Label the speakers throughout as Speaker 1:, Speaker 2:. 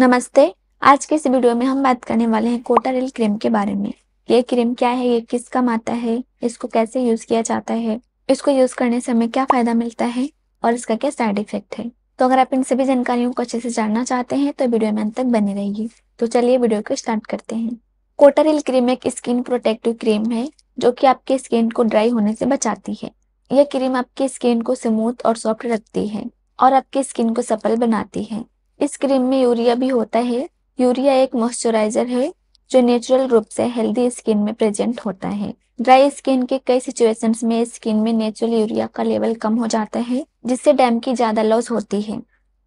Speaker 1: नमस्ते आज के इस वीडियो में हम बात करने वाले हैं कोटारिल क्रीम के बारे में ये क्रीम क्या है ये किस काम आता है इसको कैसे यूज किया जाता है इसको यूज करने से हमें क्या फायदा मिलता है और इसका क्या साइड इफेक्ट है तो अगर आप इन सभी जानकारियों को अच्छे से जानना चाहते हैं तो वीडियो में अंत तक बनी रहिए तो चलिए वीडियो को स्टार्ट करते हैं कोटारिल क्रीम एक स्किन प्रोटेक्टिव क्रीम है जो की आपके स्किन को ड्राई होने से बचाती है यह क्रीम आपकी स्किन को स्मूथ और सॉफ्ट रखती है और आपकी स्किन को सफल बनाती है इस क्रीम में यूरिया भी होता है यूरिया एक मॉइस्चराइजर है जो नेचुरल रूप से हेल्दी स्किन में प्रेजेंट होता है ड्राई स्किन के कई सिचुएशंस में स्किन में नेचुरल यूरिया का लेवल कम हो जाता है जिससे डैम की ज्यादा लॉस होती है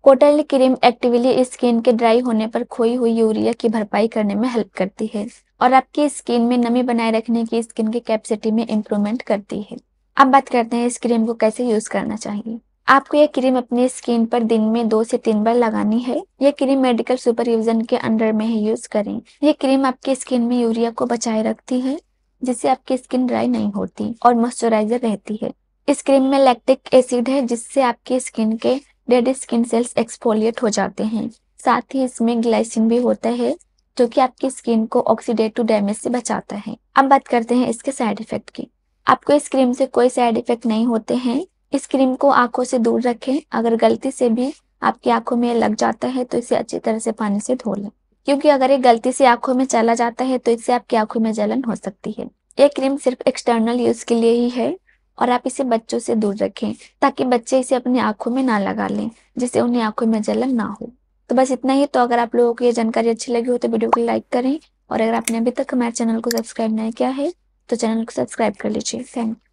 Speaker 1: कोटल क्रीम एक्टिवली स्किन के ड्राई होने पर खोई हुई यूरिया की भरपाई करने में हेल्प करती है और आपकी स्किन में नमी बनाए रखने की स्किन की कैपेसिटी में इम्प्रूवमेंट करती है अब बात करते हैं इस क्रीम को कैसे यूज करना चाहिए आपको यह क्रीम अपनी स्किन पर दिन में दो से तीन बार लगानी है यह क्रीम मेडिकल सुपरविजन के अंडर में ही यूज करें यह क्रीम आपकी स्किन में यूरिया को बचाए रखती है जिससे आपकी स्किन ड्राई नहीं होती और मॉइस्चराइजर रहती है इस क्रीम में लैक्टिक एसिड है जिससे आपकी स्किन के डेड स्किन सेल्स एक्सफोलिएट हो जाते हैं साथ ही इसमें ग्लाइसिन भी होता है जो कि आपकी स्किन को ऑक्सीडेटिव डैमेज से बचाता है अब बात करते हैं इसके साइड इफेक्ट की आपको इस क्रीम से कोई साइड इफेक्ट नहीं होते हैं इस क्रीम को आंखों से दूर रखें अगर गलती से भी आपकी आंखों में लग जाता है तो इसे अच्छी तरह से पानी से धो लें क्योंकि अगर ये गलती से आंखों में चला जाता है तो इससे आपकी आंखों में जलन हो सकती है ये क्रीम सिर्फ एक्सटर्नल यूज के लिए ही है और आप इसे बच्चों से दूर रखें ताकि बच्चे इसे अपनी आंखों में ना लगा लें जिससे उन्हें आंखों में जलन ना हो तो बस इतना ही तो अगर आप लोगों को ये जानकारी अच्छी लगी हो तो वीडियो को लाइक करें और अगर आपने अभी तक हमारे चैनल को सब्सक्राइब नहीं किया है तो चैनल को सब्सक्राइब कर लीजिए थैंक यू